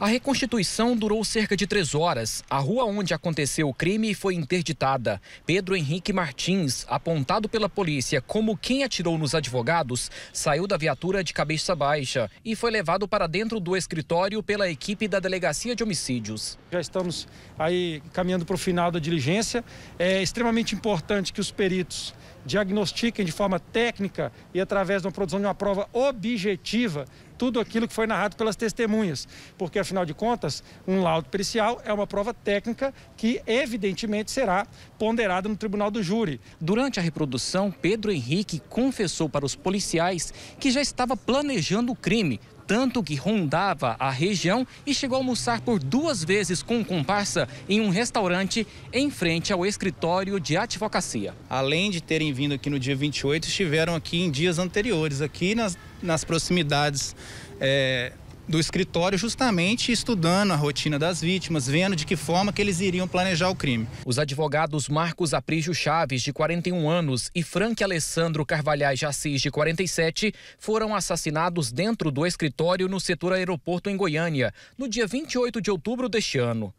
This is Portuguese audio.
A reconstituição durou cerca de três horas. A rua onde aconteceu o crime foi interditada. Pedro Henrique Martins, apontado pela polícia como quem atirou nos advogados, saiu da viatura de cabeça baixa e foi levado para dentro do escritório pela equipe da Delegacia de Homicídios. Já estamos aí caminhando para o final da diligência. É extremamente importante que os peritos diagnostiquem de forma técnica e através de uma produção de uma prova objetiva tudo aquilo que foi narrado pelas testemunhas, porque afinal de contas, um laudo pericial é uma prova técnica que evidentemente será ponderada no tribunal do júri. Durante a reprodução, Pedro Henrique confessou para os policiais que já estava planejando o crime tanto que rondava a região e chegou a almoçar por duas vezes com um comparsa em um restaurante em frente ao escritório de advocacia. Além de terem vindo aqui no dia 28, estiveram aqui em dias anteriores, aqui nas, nas proximidades. É do escritório justamente estudando a rotina das vítimas, vendo de que forma que eles iriam planejar o crime. Os advogados Marcos Aprígio Chaves, de 41 anos, e Frank Alessandro Carvalhais Assis, de 47, foram assassinados dentro do escritório no setor aeroporto em Goiânia, no dia 28 de outubro deste ano.